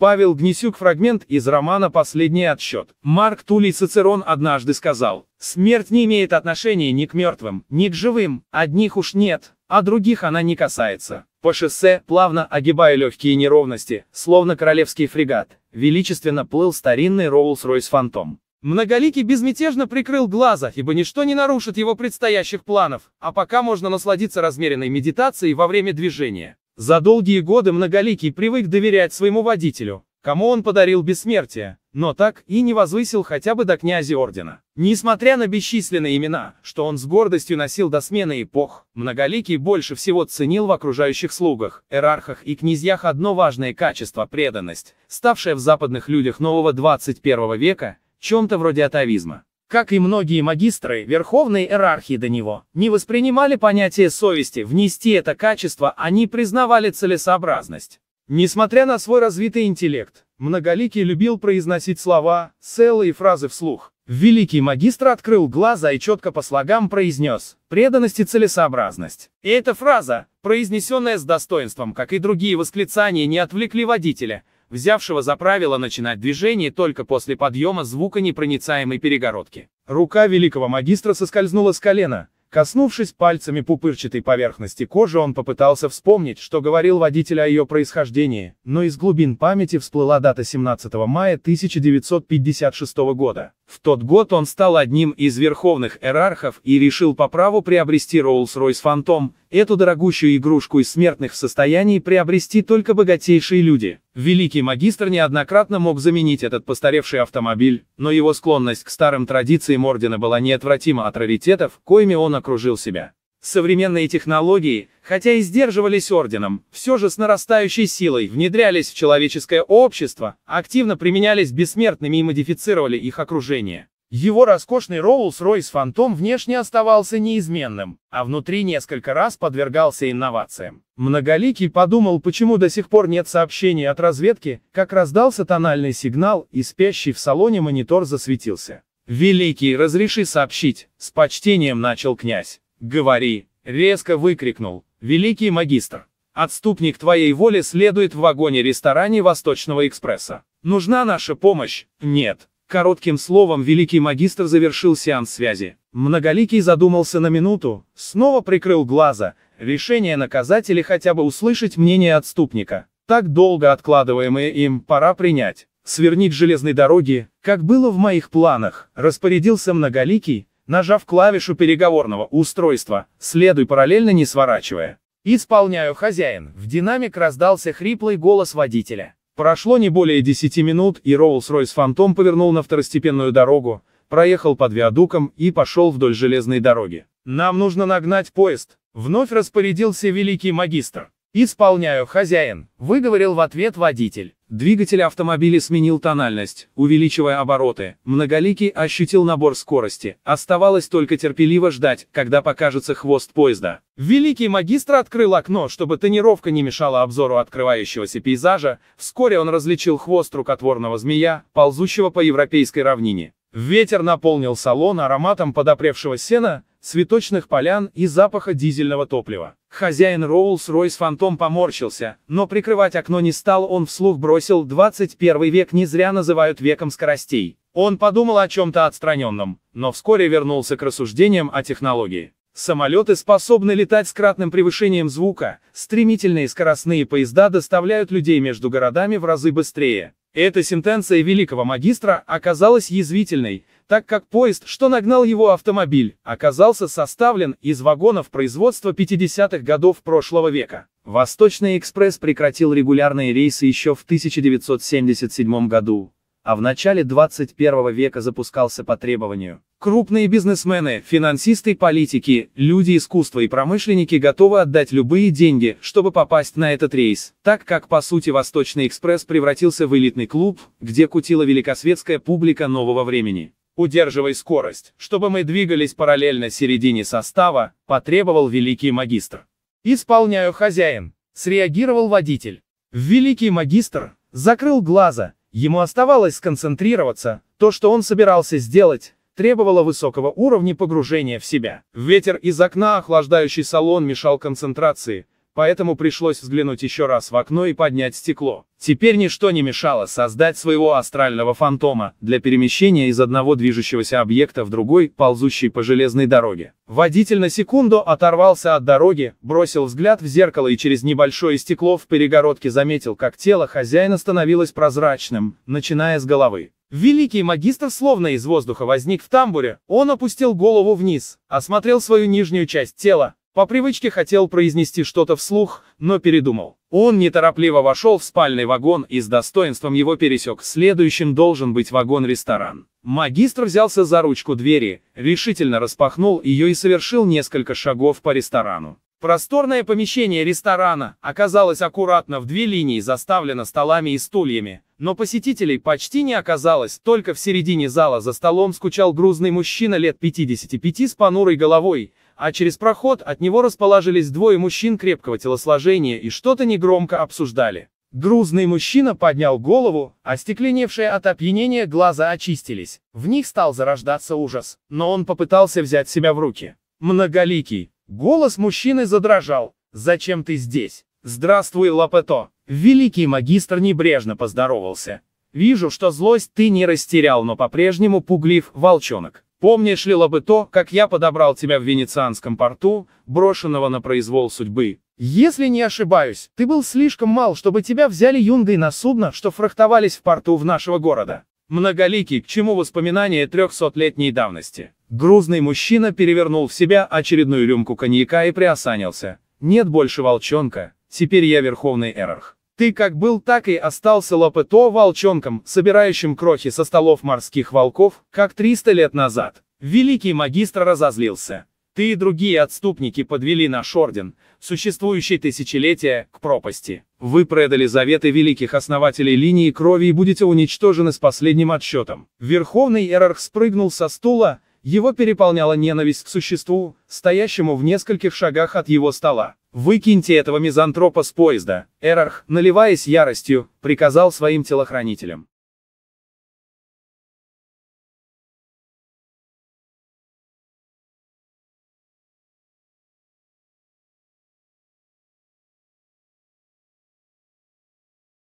Павел Гнесюк фрагмент из романа «Последний отсчет». Марк Тулей Цицерон однажды сказал, «Смерть не имеет отношения ни к мертвым, ни к живым, одних уж нет, а других она не касается». По шоссе, плавно огибая легкие неровности, словно королевский фрегат, величественно плыл старинный Роллс-Ройс Фантом. Многоликий безмятежно прикрыл глаза, ибо ничто не нарушит его предстоящих планов, а пока можно насладиться размеренной медитацией во время движения. За долгие годы Многоликий привык доверять своему водителю, кому он подарил бессмертие, но так и не возвысил хотя бы до князя ордена. Несмотря на бесчисленные имена, что он с гордостью носил до смены эпох, Многоликий больше всего ценил в окружающих слугах, эрархах и князьях одно важное качество – преданность, ставшее в западных людях нового 21 века, чем-то вроде атовизма. Как и многие магистры верховной иерархии до него, не воспринимали понятие совести, внести это качество они признавали целесообразность. Несмотря на свой развитый интеллект, Многоликий любил произносить слова, целые фразы вслух. Великий магистр открыл глаза и четко по слогам произнес «преданность и целесообразность». И эта фраза, произнесенная с достоинством, как и другие восклицания, не отвлекли водителя – взявшего за правило начинать движение только после подъема звуконепроницаемой перегородки. Рука великого магистра соскользнула с колена. Коснувшись пальцами пупырчатой поверхности кожи, он попытался вспомнить, что говорил водитель о ее происхождении, но из глубин памяти всплыла дата 17 мая 1956 года. В тот год он стал одним из верховных эрархов и решил по праву приобрести Rolls-Royce Phantom, эту дорогущую игрушку из смертных в состоянии приобрести только богатейшие люди. Великий магистр неоднократно мог заменить этот постаревший автомобиль, но его склонность к старым традициям ордена была неотвратима от раритетов, коими он окружил себя. Современные технологии, хотя и сдерживались орденом, все же с нарастающей силой внедрялись в человеческое общество, активно применялись бессмертными и модифицировали их окружение. Его роскошный Rolls-Royce Phantom внешне оставался неизменным, а внутри несколько раз подвергался инновациям. Многоликий подумал, почему до сих пор нет сообщений от разведки, как раздался тональный сигнал, и спящий в салоне монитор засветился. «Великий, разреши сообщить», — с почтением начал князь. «Говори», — резко выкрикнул, — «Великий магистр, отступник твоей воли следует в вагоне-ресторане Восточного экспресса. Нужна наша помощь? Нет, Коротким словом великий магистр завершил сеанс связи. Многоликий задумался на минуту, снова прикрыл глаза, решение наказать или хотя бы услышать мнение отступника. Так долго откладываемое им пора принять. Свернить железной дороги, как было в моих планах, распорядился Многоликий, нажав клавишу переговорного устройства, следуй параллельно не сворачивая. «Исполняю, хозяин!» В динамик раздался хриплый голос водителя. Прошло не более 10 минут, и Роллс-Ройс Фантом повернул на второстепенную дорогу, проехал под виадуком и пошел вдоль железной дороги. «Нам нужно нагнать поезд», — вновь распорядился великий магистр. «Исполняю, хозяин», — выговорил в ответ водитель. Двигатель автомобиля сменил тональность, увеличивая обороты, многоликий ощутил набор скорости, оставалось только терпеливо ждать, когда покажется хвост поезда. Великий магистр открыл окно, чтобы тонировка не мешала обзору открывающегося пейзажа, вскоре он различил хвост рукотворного змея, ползущего по европейской равнине. Ветер наполнил салон ароматом подопревшего сена, цветочных полян и запаха дизельного топлива. Хозяин Роулс-Ройс Фантом поморщился, но прикрывать окно не стал, он вслух бросил 21 век не зря называют веком скоростей. Он подумал о чем-то отстраненном, но вскоре вернулся к рассуждениям о технологии. Самолеты способны летать с кратным превышением звука, стремительные скоростные поезда доставляют людей между городами в разы быстрее. Эта сентенция великого магистра оказалась язвительной, так как поезд, что нагнал его автомобиль, оказался составлен из вагонов производства 50-х годов прошлого века. Восточный экспресс прекратил регулярные рейсы еще в 1977 году а в начале 21 века запускался по требованию. Крупные бизнесмены, финансисты, и политики, люди искусства и промышленники готовы отдать любые деньги, чтобы попасть на этот рейс, так как по сути Восточный экспресс превратился в элитный клуб, где кутила великосветская публика нового времени. «Удерживай скорость, чтобы мы двигались параллельно середине состава», потребовал великий магистр. «Исполняю хозяин», среагировал водитель. Великий магистр закрыл глаза, Ему оставалось сконцентрироваться, то, что он собирался сделать, требовало высокого уровня погружения в себя. Ветер из окна, охлаждающий салон, мешал концентрации, поэтому пришлось взглянуть еще раз в окно и поднять стекло. Теперь ничто не мешало создать своего астрального фантома для перемещения из одного движущегося объекта в другой, ползущий по железной дороге. Водитель на секунду оторвался от дороги, бросил взгляд в зеркало и через небольшое стекло в перегородке заметил, как тело хозяина становилось прозрачным, начиная с головы. Великий магистр словно из воздуха возник в тамбуре, он опустил голову вниз, осмотрел свою нижнюю часть тела, по привычке хотел произнести что-то вслух, но передумал. Он неторопливо вошел в спальный вагон и с достоинством его пересек. Следующим должен быть вагон-ресторан. Магистр взялся за ручку двери, решительно распахнул ее и совершил несколько шагов по ресторану. Просторное помещение ресторана оказалось аккуратно в две линии заставлено столами и стульями, но посетителей почти не оказалось, только в середине зала за столом скучал грузный мужчина лет 55 с понурой головой, а через проход от него расположились двое мужчин крепкого телосложения и что-то негромко обсуждали. Грузный мужчина поднял голову, остекленевшие от опьянения глаза очистились. В них стал зарождаться ужас, но он попытался взять себя в руки. Многоликий. Голос мужчины задрожал. «Зачем ты здесь? Здравствуй, Лапето!» Великий магистр небрежно поздоровался. «Вижу, что злость ты не растерял, но по-прежнему пуглив волчонок. Помнишь ли, то, как я подобрал тебя в венецианском порту, брошенного на произвол судьбы? Если не ошибаюсь, ты был слишком мал, чтобы тебя взяли юнгой на судно, что фрахтовались в порту в нашего города. Многоликий, к чему воспоминания трехсотлетней давности. Грузный мужчина перевернул в себя очередную рюмку коньяка и приосанился. Нет больше волчонка, теперь я верховный эрх. Ты как был, так и остался Лапыто волчонком, собирающим крохи со столов морских волков, как 300 лет назад. Великий магистр разозлился. Ты и другие отступники подвели наш орден, существующий тысячелетия, к пропасти. Вы предали заветы великих основателей линии крови и будете уничтожены с последним отсчетом. Верховный Эрарх спрыгнул со стула, его переполняла ненависть к существу, стоящему в нескольких шагах от его стола. «Выкиньте этого мизантропа с поезда!» Эрарх, наливаясь яростью, приказал своим телохранителям.